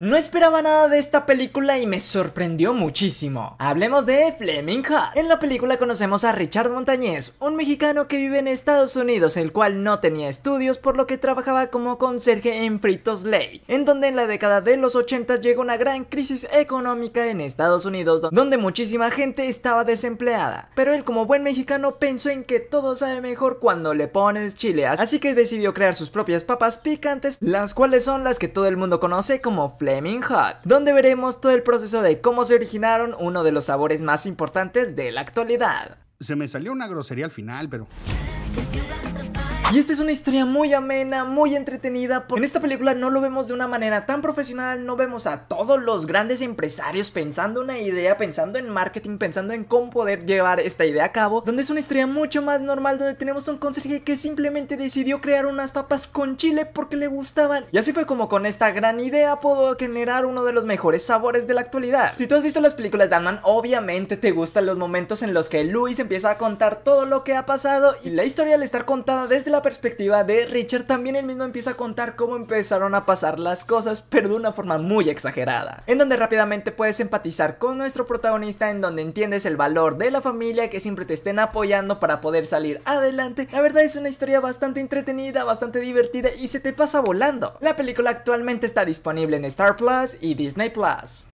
No esperaba nada de esta película y me sorprendió muchísimo. Hablemos de Fleming Hart. En la película conocemos a Richard Montañez, un mexicano que vive en Estados Unidos, el cual no tenía estudios por lo que trabajaba como conserje en Fritos Lay, en donde en la década de los 80 llegó una gran crisis económica en Estados Unidos donde muchísima gente estaba desempleada. Pero él como buen mexicano pensó en que todo sabe mejor cuando le pones chileas, así que decidió crear sus propias papas picantes, las cuales son las que todo el mundo conoce como Fleming donde veremos todo el proceso de cómo se originaron uno de los sabores más importantes de la actualidad. Se me salió una grosería al final, pero... Y esta es una historia muy amena, muy entretenida. Porque en esta película no lo vemos de una manera tan profesional, no vemos a todos los grandes empresarios pensando una idea, pensando en marketing, pensando en cómo poder llevar esta idea a cabo. Donde es una historia mucho más normal, donde tenemos a un conserje que simplemente decidió crear unas papas con chile porque le gustaban. Y así fue como con esta gran idea pudo generar uno de los mejores sabores de la actualidad. Si tú has visto las películas de ant obviamente te gustan los momentos en los que Luis empieza a contar todo lo que ha pasado y la historia al estar contada desde la la perspectiva de Richard, también él mismo empieza a contar cómo empezaron a pasar las cosas, pero de una forma muy exagerada. En donde rápidamente puedes empatizar con nuestro protagonista, en donde entiendes el valor de la familia, que siempre te estén apoyando para poder salir adelante. La verdad es una historia bastante entretenida, bastante divertida y se te pasa volando. La película actualmente está disponible en Star Plus y Disney Plus.